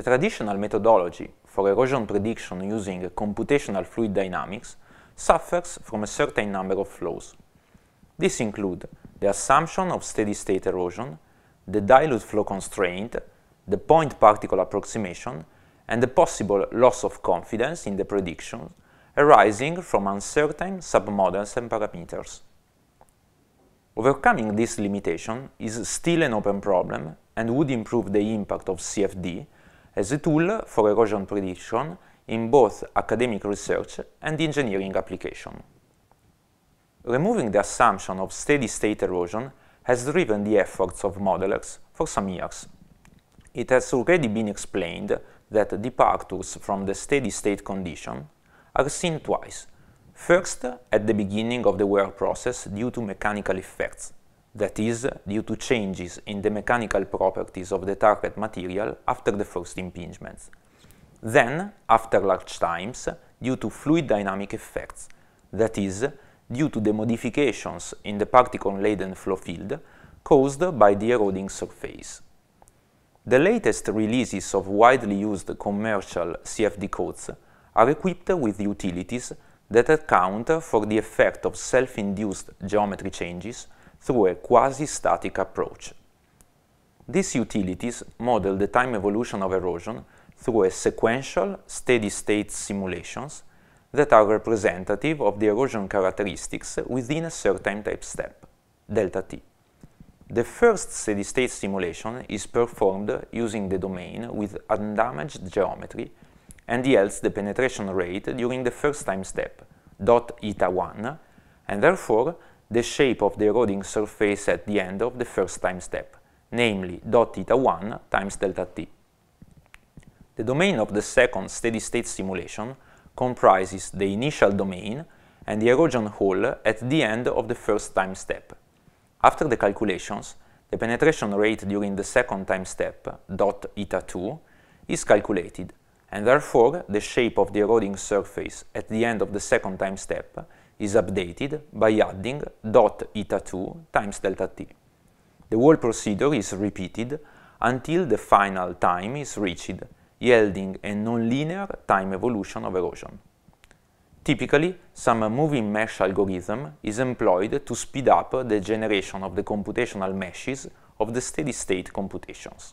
The traditional methodology for erosion prediction using computational fluid dynamics suffers from a certain number of flaws. These include the assumption of steady-state erosion, the dilute flow constraint, the point particle approximation, and the possible loss of confidence in the predictions arising from uncertain submodels and parameters. Overcoming this limitation is still an open problem and would improve the impact of CFD as a tool for erosion prediction in both academic research and engineering application. Removing the assumption of steady-state erosion has driven the efforts of modelers for some years. It has already been explained that departures from the steady-state condition are seen twice, first at the beginning of the wear process due to mechanical effects, that is due to changes in the mechanical properties of the target material after the first impingements. Then, after large times, due to fluid dynamic effects, that is, due to the modifications in the particle-laden flow field caused by the eroding surface. The latest releases of widely used commercial CFD codes are equipped with utilities that account for the effect of self-induced geometry changes through a quasi-static approach. These utilities model the time evolution of erosion through a sequential steady-state simulations that are representative of the erosion characteristics within a certain type step, delta t. The first steady-state simulation is performed using the domain with undamaged geometry and yields the penetration rate during the first time step, dot eta 1, and therefore the shape of the eroding surface at the end of the first time step, namely dot theta 1 times delta t. The domain of the second steady-state simulation comprises the initial domain and the erosion hole at the end of the first time step. After the calculations, the penetration rate during the second time step, dot eta 2, is calculated, and therefore the shape of the eroding surface at the end of the second time step is updated by adding dot eta2 times delta t. The whole procedure is repeated until the final time is reached, yielding a nonlinear time evolution of erosion. Typically, some moving mesh algorithm is employed to speed up the generation of the computational meshes of the steady-state computations.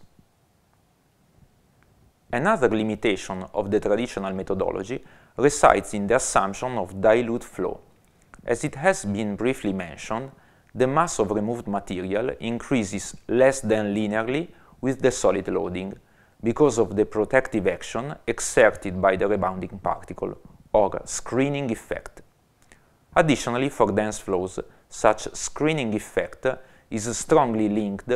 Another limitation of the traditional methodology resides in the assumption of dilute flow, as it has been briefly mentioned, the mass of removed material increases less than linearly with the solid loading because of the protective action exerted by the rebounding particle, or screening effect. Additionally, for dense flows, such screening effect is strongly linked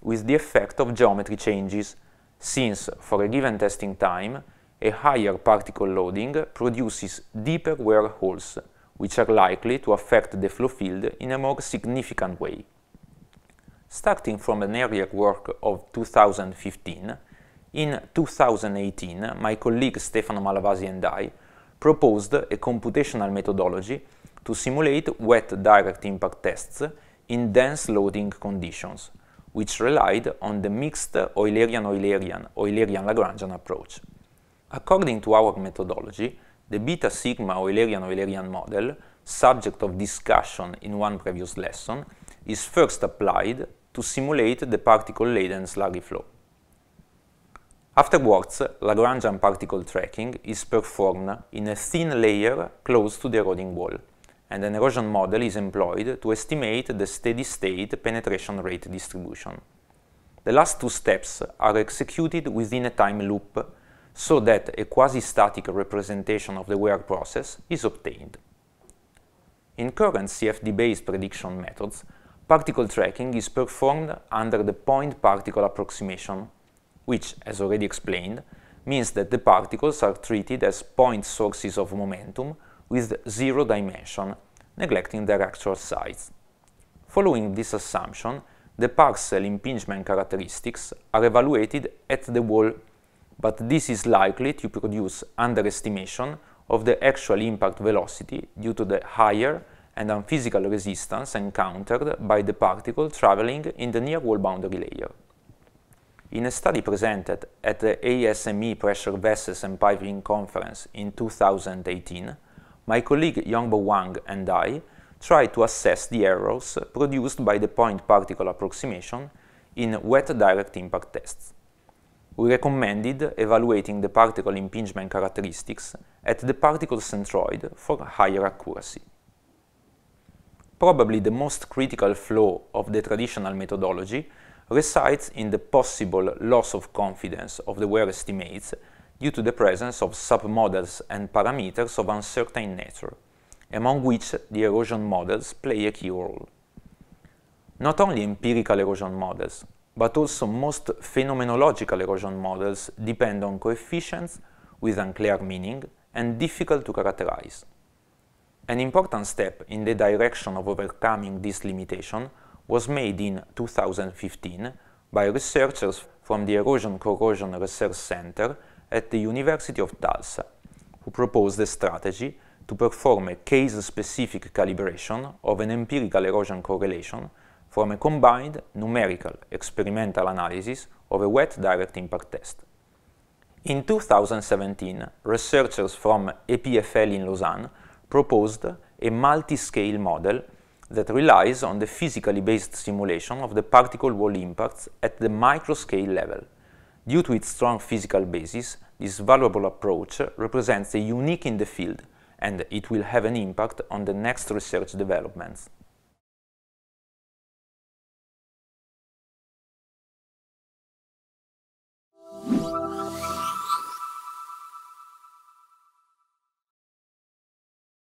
with the effect of geometry changes, since for a given testing time, a higher particle loading produces deeper wear holes which are likely to affect the flow field in a more significant way. Starting from an earlier work of 2015, in 2018 my colleague Stefano Malavasi and I proposed a computational methodology to simulate wet direct impact tests in dense loading conditions, which relied on the mixed Eulerian-Eulerian, Eulerian-Lagrangian approach. According to our methodology, the beta sigma Eulerian Eulerian model, subject of discussion in one previous lesson, is first applied to simulate the particle-laden slurry flow. Afterwards, Lagrangian particle tracking is performed in a thin layer close to the eroding wall, and an erosion model is employed to estimate the steady-state penetration rate distribution. The last two steps are executed within a time loop so that a quasi-static representation of the wear process is obtained. In current CFD-based prediction methods, particle tracking is performed under the point particle approximation, which, as already explained, means that the particles are treated as point sources of momentum with zero dimension, neglecting their actual size. Following this assumption, the parcel impingement characteristics are evaluated at the wall but this is likely to produce underestimation of the actual impact velocity due to the higher and unphysical resistance encountered by the particle traveling in the near wall boundary layer. In a study presented at the ASME Pressure Vessels and Piping Conference in 2018, my colleague Yongbo Wang and I tried to assess the errors produced by the point particle approximation in wet direct impact tests we recommended evaluating the particle impingement characteristics at the particle centroid for higher accuracy. Probably the most critical flaw of the traditional methodology resides in the possible loss of confidence of the wear estimates due to the presence of submodels and parameters of uncertain nature, among which the erosion models play a key role. Not only empirical erosion models, but also most phenomenological erosion models depend on coefficients with unclear meaning and difficult to characterize. An important step in the direction of overcoming this limitation was made in 2015 by researchers from the Erosion Corrosion Research Center at the University of Tulsa, who proposed a strategy to perform a case-specific calibration of an empirical erosion correlation from a combined numerical experimental analysis of a wet direct impact test. In 2017, researchers from EPFL in Lausanne proposed a multi-scale model that relies on the physically based simulation of the particle wall impacts at the microscale level. Due to its strong physical basis, this valuable approach represents a unique in the field and it will have an impact on the next research developments.